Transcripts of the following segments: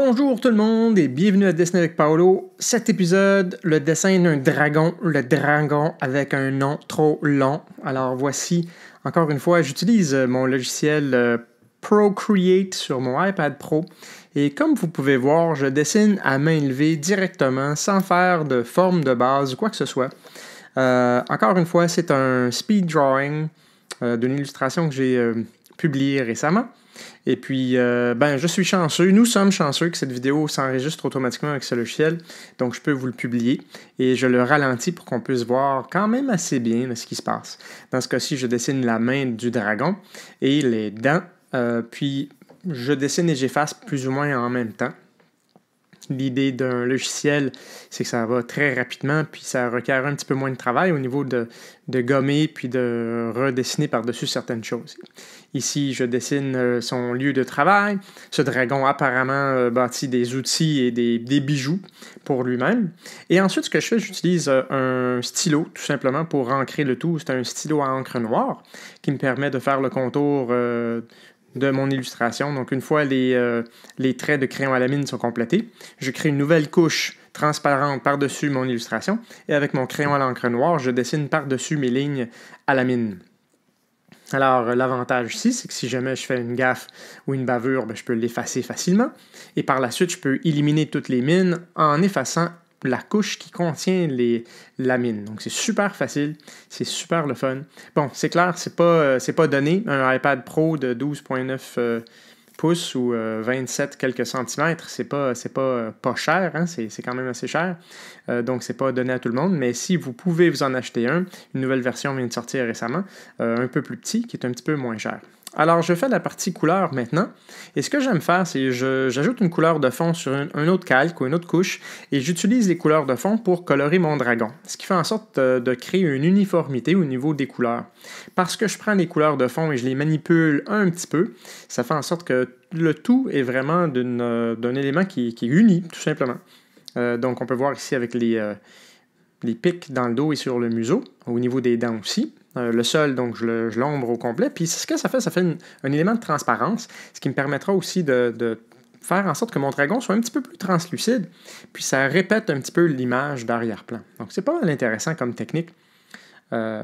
Bonjour tout le monde et bienvenue à Dessiner avec Paolo. Cet épisode, le dessin d'un dragon, le dragon avec un nom trop long. Alors voici, encore une fois, j'utilise euh, mon logiciel euh, Procreate sur mon iPad Pro et comme vous pouvez voir, je dessine à main levée directement sans faire de forme de base ou quoi que ce soit. Euh, encore une fois, c'est un speed drawing d'une illustration que j'ai publié publiée récemment. Et puis, euh, ben, je suis chanceux. Nous sommes chanceux que cette vidéo s'enregistre automatiquement avec ce logiciel. Donc, je peux vous le publier et je le ralentis pour qu'on puisse voir quand même assez bien ce qui se passe. Dans ce cas-ci, je dessine la main du dragon et les dents. Euh, puis, je dessine et j'efface plus ou moins en même temps l'idée d'un logiciel, c'est que ça va très rapidement, puis ça requiert un petit peu moins de travail au niveau de, de gommer, puis de redessiner par-dessus certaines choses. Ici, je dessine euh, son lieu de travail. Ce dragon apparemment euh, bâtit des outils et des, bijoux pour lui-même. Et ensuite, ce que je fais, j'utilise euh, un stylo, tout simplement, pour ancrer le tout. C'est un stylo à encre noire qui me permet de faire le contour de mon illustration. Donc, une fois euh, les, traits de crayon à la mine sont complétés, je crée une nouvelle couche transparente par-dessus mon illustration et avec mon crayon à l'encre noire, je dessine par-dessus mes lignes à la mine. Alors, l'avantage ici, c'est que si jamais je fais une gaffe ou une bavure, ben, je peux l'effacer facilement. Et par la suite, je peux éliminer toutes les mines en effaçant la couche qui contient les lamines. Donc c'est super facile, c'est super le fun. Bon, c'est clair, c'est pas, euh, c'est pas donné. Un iPad Pro de 12.9 euh, pouces ou 27 euh, quelques centimètres, c'est pas, c'est pas, pas cher, hein. c'est, c'est quand même assez cher. donc c'est pas donné à tout le monde. Mais si vous pouvez vous en acheter un, une nouvelle version vient de sortir récemment, un peu plus petit, qui est un petit peu moins cher. Alors, je fais la partie couleur maintenant. Et ce que j'aime faire, c'est que j'ajoute une couleur de fond sur un autre calque ou une autre couche et j'utilise les couleurs de fond pour colorer mon dragon. Ce qui fait en sorte euh, de, créer une uniformité au niveau des couleurs. Parce que je prends les couleurs de fond et je les manipule un petit peu, ça fait en sorte que le tout est vraiment euh, d'un élément qui, est uni, tout simplement. Euh, donc, on peut voir ici avec les, les pics dans le dos et sur le museau, au niveau des dents aussi. Euh, le sol, donc je l'ombre au complet. Puis ce que ça fait, ça fait un élément de transparence, ce qui me permettra aussi de, faire en sorte que mon dragon soit un petit peu plus translucide, puis ça répète un petit peu l'image d'arrière-plan. Donc c'est pas mal intéressant comme technique. Euh,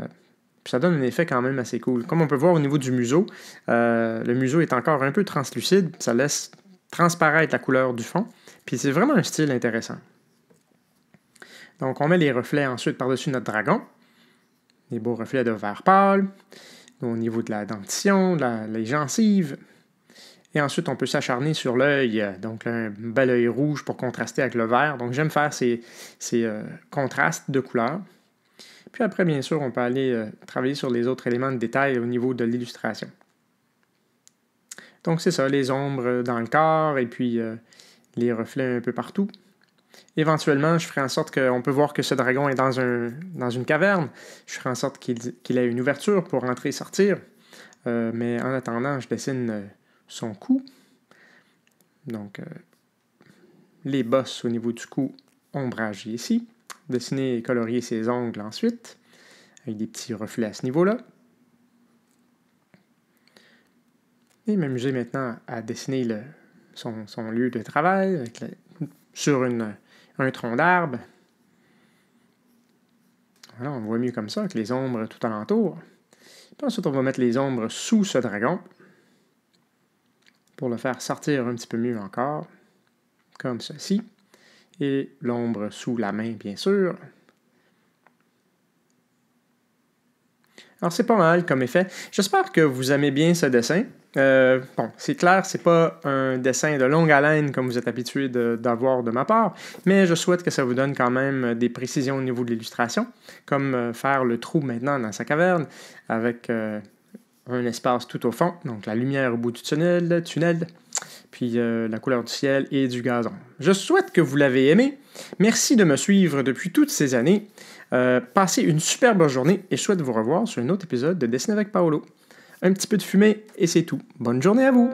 puis ça donne un effet quand même assez cool. Comme on peut voir au niveau du museau, euh, le museau est encore un peu translucide, ça laisse transparaître la couleur du fond, puis c'est vraiment un style intéressant. Donc on met les reflets ensuite par-dessus notre dragon beaux reflets de vert pâle, au niveau de la dentition, les gencives. Et ensuite, on peut s'acharner sur l'œil, donc un bel œil rouge pour contraster avec le vert. Donc j'aime faire ces, euh, contrastes de couleurs. Puis après, bien sûr, on peut aller euh, travailler sur les autres éléments de détail au niveau de l'illustration. Donc c'est ça, les ombres dans le corps et puis euh, les reflets un peu partout. Éventuellement, je ferai en sorte qu'on peut voir que ce dragon est dans, un, dans une caverne. Je ferai en sorte qu'il ait une ouverture pour entrer et sortir. Euh, mais en attendant, je dessine euh, son cou. Donc, euh, les bosses au niveau du cou ombragées ici. Dessiner et colorier ses ongles ensuite, avec des petits reflets à ce niveau-là. Et m'amuser maintenant à dessiner le, son, lieu de travail sur une un tronc d'arbre. Voilà, on voit mieux comme ça que les ombres tout alentour. ensuite, on va mettre les ombres sous ce dragon pour le faire sortir un petit peu mieux encore, comme ceci. Et l'ombre sous la main, bien sûr. Alors, c'est pas mal comme effet. J'espère que vous aimez bien ce dessin. Euh, bon, c'est clair, c'est pas un dessin de longue haleine comme vous êtes habitué d'avoir de, ma part, mais je souhaite que ça vous donne quand même des précisions au niveau de l'illustration, comme euh, faire le trou maintenant dans sa caverne avec euh, un espace tout au fond, donc la lumière au bout du tunnel, tunnel puis la couleur du ciel et du gazon. Je souhaite que vous l'avez aimé. Merci de me suivre depuis toutes ces années. passez une superbe journée et je souhaite vous revoir sur un autre épisode de Dessiner avec Paolo un petit peu de fumée et c'est tout. Bonne journée à vous